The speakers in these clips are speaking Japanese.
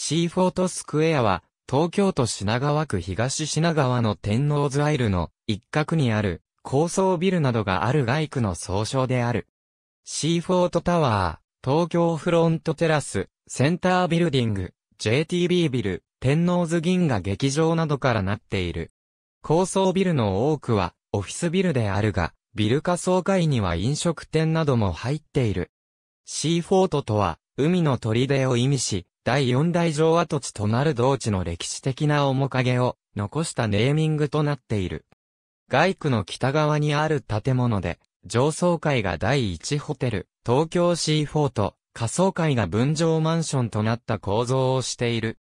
シーフォートスクエアは、東京都品川区東品川の天王洲アイルの一角にある高層ビルなどがある外区の総称である。シーフォートタワー、東京フロントテラス、センタービルディング、JTB ビル、天王洲銀河劇場などからなっている。高層ビルの多くはオフィスビルであるが、ビル下層階には飲食店なども入っている。シーフォートとは、海の砦を意味し、第四大城跡地となる同地の歴史的な面影を残したネーミングとなっている。外区の北側にある建物で、上層階が第一ホテル、東京シーフォート、下層階が分譲マンションとなった構造をしている。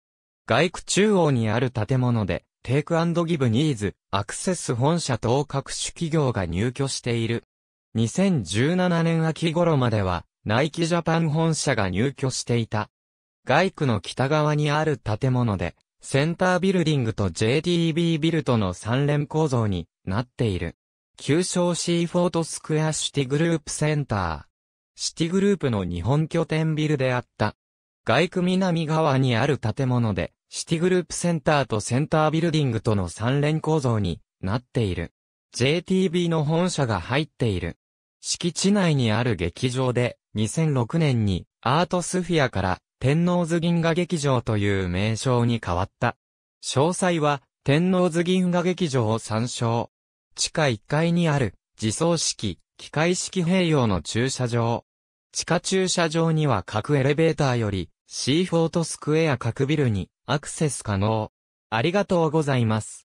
外区中央にある建物で、テイクギブニーズ、アクセス本社等各種企業が入居している。2017年秋頃までは、ナイキジャパン本社が入居していた。外区の北側にある建物で、センタービルディングと JTB ビルとの3連構造になっている。旧称シーフォートスクエアシティグループセンター。シティグループの日本拠点ビルであった。外区南側にある建物で、シティグループセンターとセンタービルディングとの3連構造になっている。JTB の本社が入っている。敷地内にある劇場で、2006年にアートスフィアから天王図銀河劇場という名称に変わった。詳細は天王図銀河劇場を参照。地下1階にある自走式、機械式併用の駐車場。地下駐車場には各エレベーターよりシーフォートスクエア各ビルにアクセス可能。ありがとうございます。